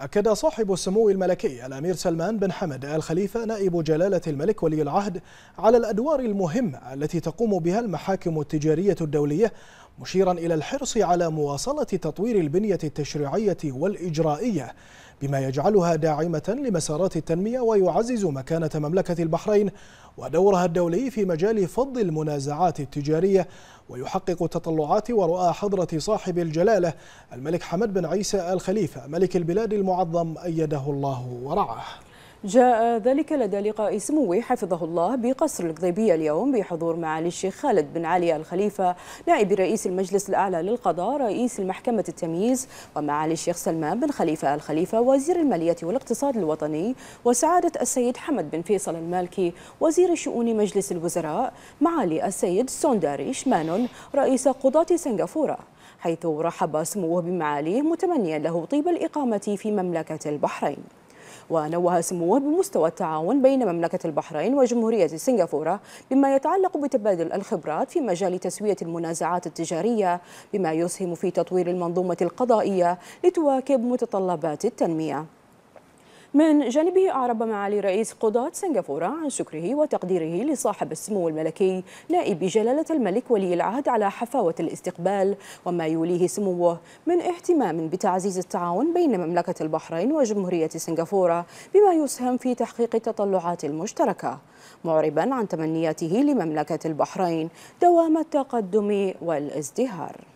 أكد صاحب السمو الملكي الأمير سلمان بن حمد آل خليفة نائب جلالة الملك ولي العهد على الأدوار المهمة التي تقوم بها المحاكم التجارية الدولية مشيرا إلى الحرص على مواصلة تطوير البنية التشريعية والإجرائية بما يجعلها داعمة لمسارات التنمية ويعزز مكانة مملكة البحرين ودورها الدولي في مجال فض المنازعات التجارية ويحقق تطلعات ورؤى حضرة صاحب الجلالة الملك حمد بن عيسى الخليفة ملك البلاد المعظم أيده الله ورعاه جاء ذلك لدى لقاء سموه حفظه الله بقصر القضيبية اليوم بحضور معالي الشيخ خالد بن علي الخليفة نائب رئيس المجلس الأعلى للقضاء رئيس المحكمة التمييز ومعالي الشيخ سلمان بن خليفة الخليفة وزير المالية والاقتصاد الوطني وسعادة السيد حمد بن فيصل المالكي وزير شؤون مجلس الوزراء معالي السيد سونداري شمانون رئيس قضاة سنغافورة حيث رحب سموه بمعاليه متمنيا له طيب الإقامة في مملكة البحرين ونوه سموه بمستوى التعاون بين مملكة البحرين وجمهورية سنغافورة بما يتعلق بتبادل الخبرات في مجال تسوية المنازعات التجارية بما يسهم في تطوير المنظومة القضائية لتواكب متطلبات التنمية من جانبه أعرب معالي رئيس قضاة سنغافورة عن شكره وتقديره لصاحب السمو الملكي نائب جلالة الملك ولي العهد على حفاوة الاستقبال وما يوليه سموه من اهتمام بتعزيز التعاون بين مملكة البحرين وجمهورية سنغافورة بما يسهم في تحقيق التطلعات المشتركة معربا عن تمنياته لمملكة البحرين دوام التقدم والازدهار